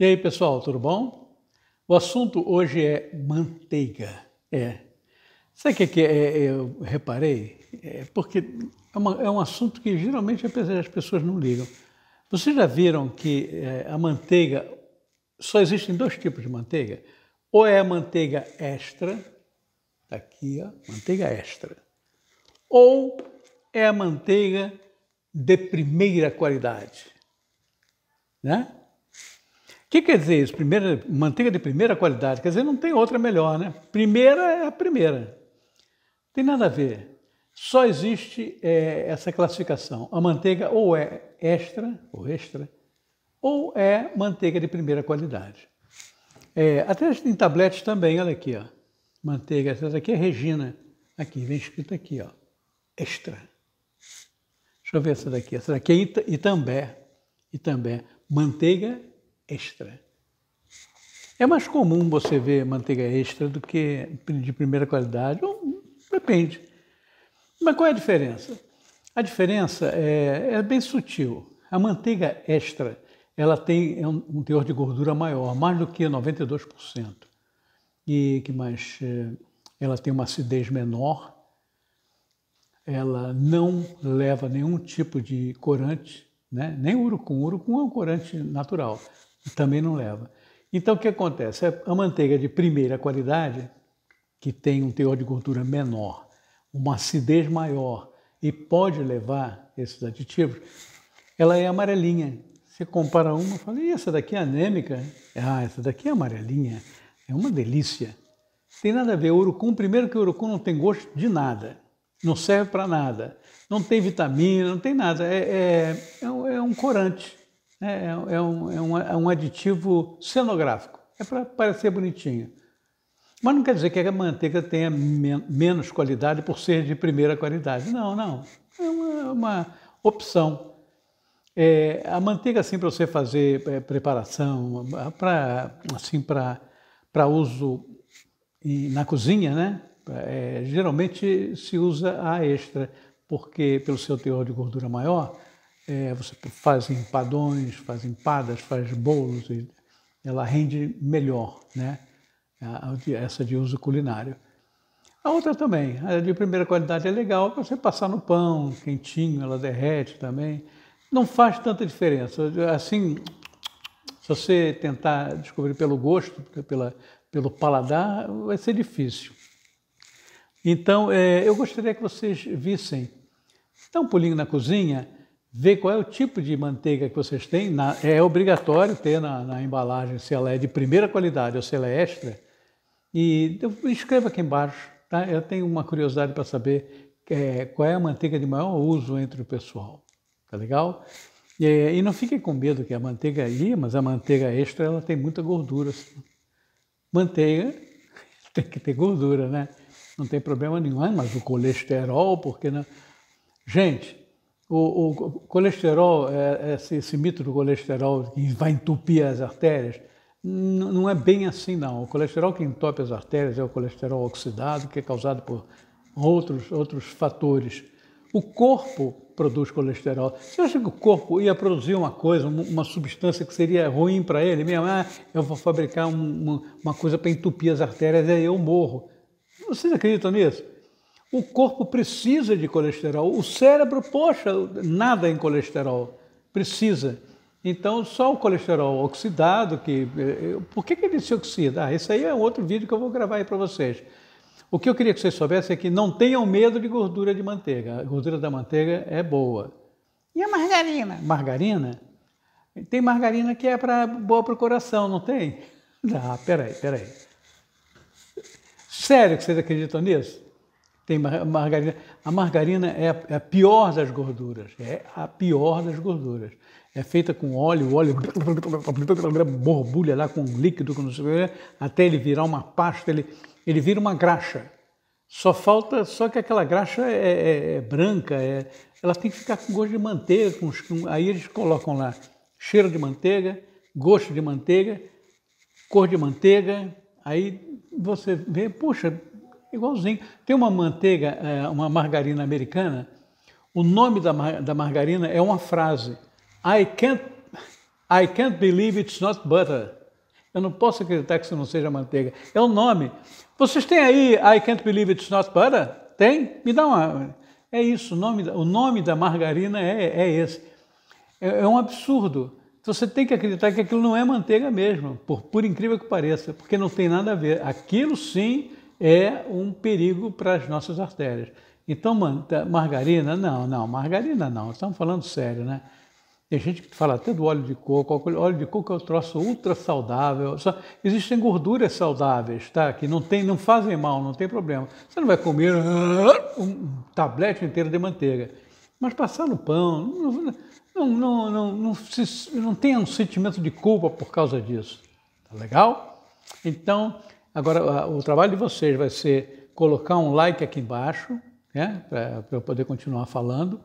E aí, pessoal, tudo bom? O assunto hoje é manteiga. É. Sabe o que, é que é, é, eu reparei? É porque é, uma, é, um assunto que geralmente as pessoas não ligam. Vocês já viram que a manteiga só existem dois tipos de manteiga? Ou é a manteiga extra, tá aqui, ó, manteiga extra, ou é a manteiga de primeira qualidade, né? O que quer dizer isso? Primeira, manteiga de primeira qualidade. Quer dizer, não tem outra melhor, né? Primeira é a primeira. Não tem nada a ver. Só existe é, essa classificação. A manteiga ou é extra, ou extra, ou é manteiga de primeira qualidade. É, até tem tabletes também, olha aqui, ó. Manteiga, essa aqui é Regina. Aqui, vem escrito aqui, ó. Extra. Deixa eu ver essa daqui. Essa daqui é Itambé. Itambé. Manteiga extra. É mais comum você ver manteiga extra do que de primeira qualidade, ou depende. Mas qual é a diferença? A diferença é, é bem sutil. A manteiga extra ela tem é um teor de gordura maior, mais do que 92%. E que mais? É, ela tem uma acidez menor, ela não leva nenhum tipo de corante, né? nem urucum. Urucum é um corante natural. Também não leva. Então o que acontece? É a manteiga de primeira qualidade, que tem um teor de gordura menor, uma acidez maior e pode levar esses aditivos, ela é amarelinha. Você compara uma, fala, e essa daqui é anêmica? Ah, essa daqui é amarelinha. É uma delícia. Tem nada a ver. O urucum, primeiro que o urucum não tem gosto de nada. Não serve para nada. Não tem vitamina, não tem nada. É, é, é um é corante. É, é, um, é, um, é um aditivo cenográfico. É para parecer bonitinho. Mas não quer dizer que a manteiga tenha men menos qualidade por ser de primeira qualidade. Não, não. É uma, é uma opção. É, a manteiga, assim, para você fazer é, preparação, para assim, uso em, na cozinha, né? É, geralmente se usa a extra, porque pelo seu teor de gordura maior, é, você faz empadões, faz empadas, faz bolos, e ela rende melhor, né? Essa de uso culinário. A outra também, a de primeira qualidade é legal, você passar no pão, quentinho, ela derrete também. Não faz tanta diferença. Assim, se você tentar descobrir pelo gosto, pela, pelo paladar, vai ser difícil. Então, é, eu gostaria que vocês vissem. Dá um pulinho na cozinha ver qual é o tipo de manteiga que vocês têm. Na, é obrigatório ter na, na, embalagem se ela é de primeira qualidade ou se ela é extra. E escreva aqui embaixo, tá? Eu tenho uma curiosidade para saber é, qual é a manteiga de maior uso entre o pessoal, tá legal? E, e não fiquem com medo que a manteiga ia, mas a manteiga extra ela tem muita gordura. Assim. Manteiga tem que ter gordura, né? Não tem problema nenhum, mas o colesterol, porque não. Gente, o, o colesterol, é, é esse, esse, mito do colesterol que vai entupir as artérias, não é bem assim não. O colesterol que entope as artérias é o colesterol oxidado, que é causado por outros, outros fatores. O corpo produz colesterol. Você acha que o corpo ia produzir uma coisa, uma substância que seria ruim para ele mesmo? Ah, eu vou fabricar um, uma, uma coisa para entupir as artérias e aí eu morro. Vocês acreditam nisso? O corpo precisa de colesterol. O cérebro, poxa, nada em colesterol. Precisa. Então, só o colesterol oxidado, que. Eh, eh, por que, que ele se oxida? Ah, esse aí é outro vídeo que eu vou gravar aí para vocês. O que eu queria que vocês soubessem é que não tenham medo de gordura de manteiga. A gordura da manteiga é boa. E a margarina? Margarina? Tem margarina que é pra, boa para o coração, não tem? Ah, peraí, peraí. Sério que vocês acreditam nisso? tem margarina. A margarina é, é a, pior das gorduras, é a pior das gorduras. É feita com óleo, óleo borbulha lá com líquido, com não sei o que, até ele virar uma pasta, ele, ele vira uma graxa. Só falta, só que aquela graxa é, é, é, é branca, é, ela tem que ficar com gosto de manteiga, com, com, aí eles colocam lá cheiro de manteiga, gosto de manteiga, cor de manteiga, aí você vê, puxa, Igualzinho. Tem uma manteiga, é, uma margarina americana, o nome da, da margarina é uma frase. I can't, I can't believe it's not butter. Eu não posso acreditar que isso não seja manteiga. É o nome. Vocês têm aí I can't believe it's not butter? Tem? Me dá uma. É isso, o nome, o nome da margarina é, é esse. É, é um absurdo. você tem que acreditar que aquilo não é manteiga mesmo, por, por incrível que pareça, porque não tem nada a ver. Aquilo sim é um perigo para as nossas artérias. Então, tá, margarina, não, não, margarina não, estamos falando sério, né? Tem gente que fala até do óleo de coco, óleo de coco é um troço ultra saudável. Só, existem gorduras saudáveis, tá? Que não, tem, não fazem mal, não tem problema. Você não vai comer um tablete inteiro de manteiga. Mas passar no pão, não, não, não, não, se, não tenha um sentimento de culpa por causa disso. Tá legal? Então, Agora, o trabalho de vocês vai ser colocar um like aqui embaixo, né, para eu poder continuar falando.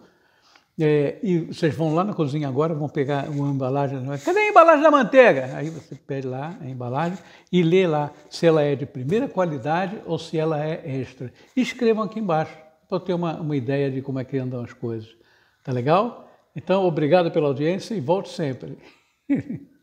É, e vocês vão lá na cozinha agora, vão pegar uma embalagem. Cadê a embalagem da manteiga? Aí você pede lá a embalagem e lê lá se ela é de primeira qualidade ou se ela é extra. E escrevam aqui embaixo para eu ter uma, uma ideia de como é que andam as coisas. Tá legal? Então, obrigado pela audiência e volte sempre.